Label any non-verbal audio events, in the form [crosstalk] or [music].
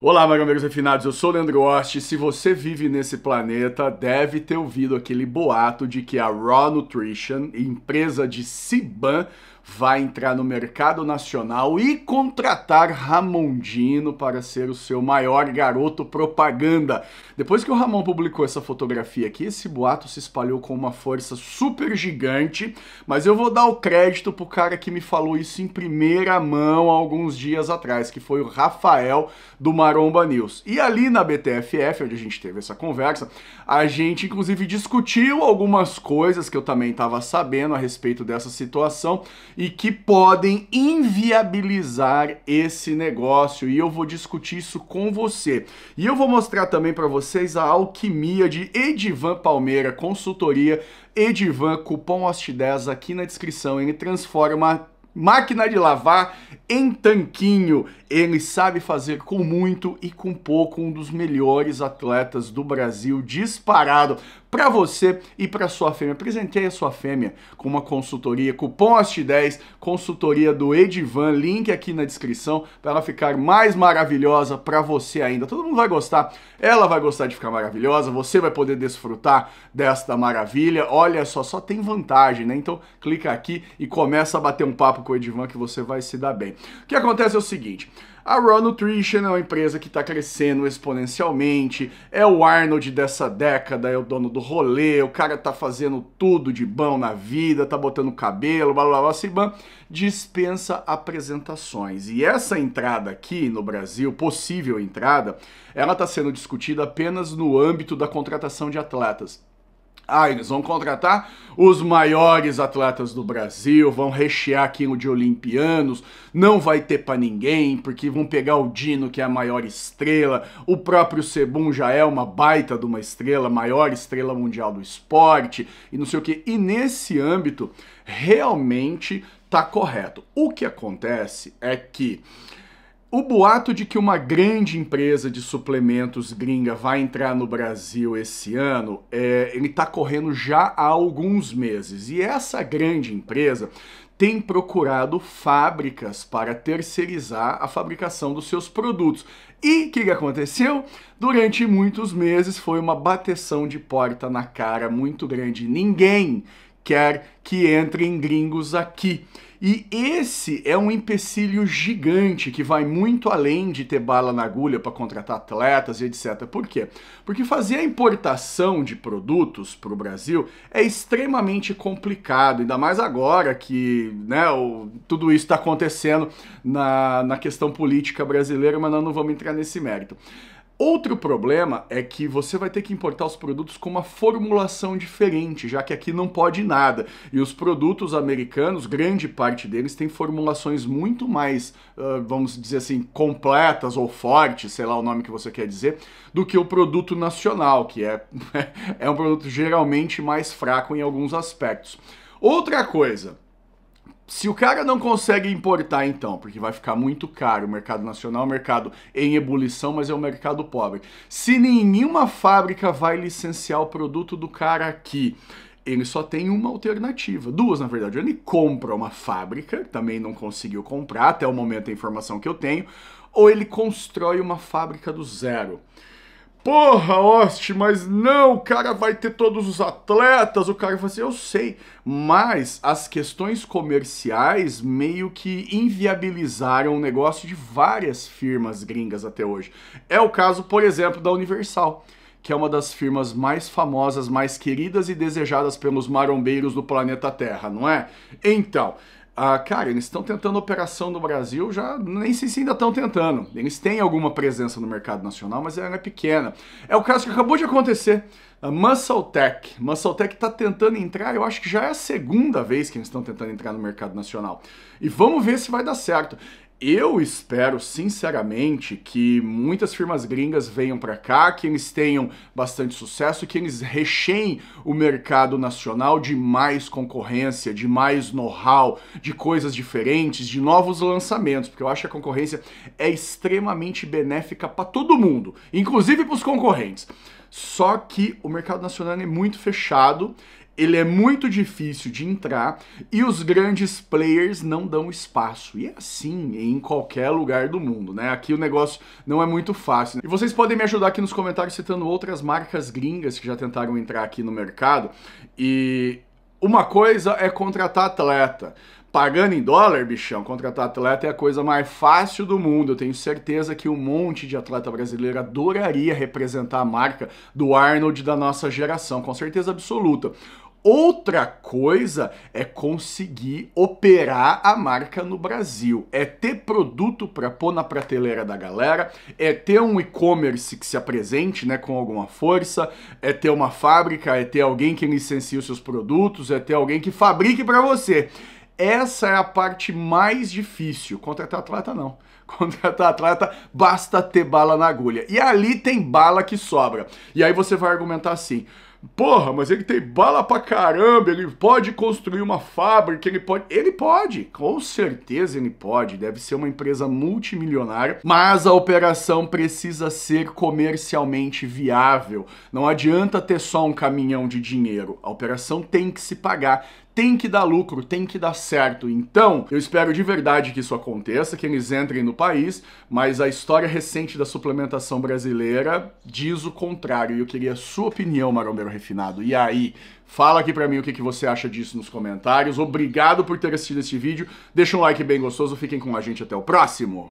Olá, meus amigos refinados, eu sou o Leandro Ost. Se você vive nesse planeta, deve ter ouvido aquele boato de que a Raw Nutrition, empresa de Siban, vai entrar no mercado nacional e contratar Ramondino para ser o seu maior garoto propaganda. Depois que o Ramon publicou essa fotografia aqui, esse boato se espalhou com uma força super gigante, mas eu vou dar o crédito pro cara que me falou isso em primeira mão alguns dias atrás, que foi o Rafael do Maromba News. E ali na BTFF, onde a gente teve essa conversa, a gente inclusive discutiu algumas coisas que eu também estava sabendo a respeito dessa situação e que podem inviabilizar esse negócio. E eu vou discutir isso com você. E eu vou mostrar também para vocês a alquimia de Edivan Palmeira, consultoria Edivan, cupom HOST10 aqui na descrição. Ele transforma máquina de lavar em tanquinho. Ele sabe fazer com muito e com pouco um dos melhores atletas do Brasil disparado para você e para sua fêmea. Apresentei a sua fêmea com uma consultoria, cupom AST10, consultoria do Edivan, link aqui na descrição para ela ficar mais maravilhosa para você ainda. Todo mundo vai gostar, ela vai gostar de ficar maravilhosa, você vai poder desfrutar desta maravilha. Olha só, só tem vantagem, né? Então clica aqui e começa a bater um papo com o Edivan que você vai se dar bem. O que acontece é o seguinte, a Raw Nutrition é uma empresa que está crescendo exponencialmente, é o Arnold dessa década, é o dono do rolê, o cara tá fazendo tudo de bom na vida, tá botando cabelo, blá blá blá, cibã, dispensa apresentações. E essa entrada aqui no Brasil, possível entrada, ela está sendo discutida apenas no âmbito da contratação de atletas. Ah, eles vão contratar os maiores atletas do Brasil, vão rechear aqui o de olimpianos, não vai ter para ninguém, porque vão pegar o Dino, que é a maior estrela, o próprio Sebum já é uma baita de uma estrela, maior estrela mundial do esporte, e não sei o que. E nesse âmbito, realmente tá correto. O que acontece é que o boato de que uma grande empresa de suplementos gringa vai entrar no Brasil esse ano, é, ele está correndo já há alguns meses. E essa grande empresa tem procurado fábricas para terceirizar a fabricação dos seus produtos. E o que, que aconteceu? Durante muitos meses foi uma bateção de porta na cara muito grande. Ninguém quer que entrem gringos aqui. E esse é um empecilho gigante que vai muito além de ter bala na agulha para contratar atletas e etc. Por quê? Porque fazer a importação de produtos para o Brasil é extremamente complicado, ainda mais agora que né, o, tudo isso está acontecendo na, na questão política brasileira, mas nós não vamos entrar nesse mérito. Outro problema é que você vai ter que importar os produtos com uma formulação diferente, já que aqui não pode nada. E os produtos americanos, grande parte deles, tem formulações muito mais, uh, vamos dizer assim, completas ou fortes, sei lá o nome que você quer dizer, do que o produto nacional, que é, [laughs] é um produto geralmente mais fraco em alguns aspectos. Outra coisa, se o cara não consegue importar, então, porque vai ficar muito caro, o mercado nacional é um mercado em ebulição, mas é um mercado pobre. Se nenhuma fábrica vai licenciar o produto do cara aqui, ele só tem uma alternativa, duas na verdade. Ele compra uma fábrica, também não conseguiu comprar, até o momento a informação que eu tenho, ou ele constrói uma fábrica do zero. Porra, hoste, mas não, o cara vai ter todos os atletas, o cara vai assim, eu sei. Mas as questões comerciais meio que inviabilizaram o negócio de várias firmas gringas até hoje. É o caso, por exemplo, da Universal, que é uma das firmas mais famosas, mais queridas e desejadas pelos marombeiros do planeta Terra, não é? Então, ah, cara, eles estão tentando operação no Brasil, já nem sei se ainda estão tentando. Eles têm alguma presença no mercado nacional, mas ela é pequena. É o caso que acabou de acontecer. A MuscleTech. MuscleTech está tentando entrar, eu acho que já é a segunda vez que eles estão tentando entrar no mercado nacional. E vamos ver se vai dar certo eu espero sinceramente que muitas firmas gringas venham para cá, que eles tenham bastante sucesso, que eles recheiem o mercado nacional de mais concorrência, de mais know-how, de coisas diferentes, de novos lançamentos, porque eu acho que a concorrência é extremamente benéfica para todo mundo, inclusive para os concorrentes. Só que o mercado nacional é muito fechado ele é muito difícil de entrar e os grandes players não dão espaço. E é assim em qualquer lugar do mundo, né? Aqui o negócio não é muito fácil. Né? E vocês podem me ajudar aqui nos comentários citando outras marcas gringas que já tentaram entrar aqui no mercado. E uma coisa é contratar atleta. Pagando em dólar, bichão, contratar atleta é a coisa mais fácil do mundo. Eu tenho certeza que um monte de atleta brasileiro adoraria representar a marca do Arnold da nossa geração, com certeza absoluta. Outra coisa é conseguir operar a marca no Brasil, é ter produto para pôr na prateleira da galera, é ter um e-commerce que se apresente, né, com alguma força, é ter uma fábrica, é ter alguém que licencie os seus produtos, é ter alguém que fabrique para você. Essa é a parte mais difícil. Contratar atleta não. [laughs] Contratar atleta basta ter bala na agulha. E ali tem bala que sobra. E aí você vai argumentar assim: Porra, mas ele tem bala pra caramba, ele pode construir uma fábrica, ele pode. Ele pode, com certeza ele pode. Deve ser uma empresa multimilionária, mas a operação precisa ser comercialmente viável. Não adianta ter só um caminhão de dinheiro. A operação tem que se pagar, tem que dar lucro, tem que dar certo. Então, eu espero de verdade que isso aconteça, que eles entrem no país, mas a história recente da suplementação brasileira diz o contrário. E eu queria a sua opinião, Marombeiro Refinado. E aí, Fala aqui pra mim o que, que você acha disso nos comentários. Obrigado por ter assistido este vídeo. Deixa um like bem gostoso, fiquem com a gente até o próximo.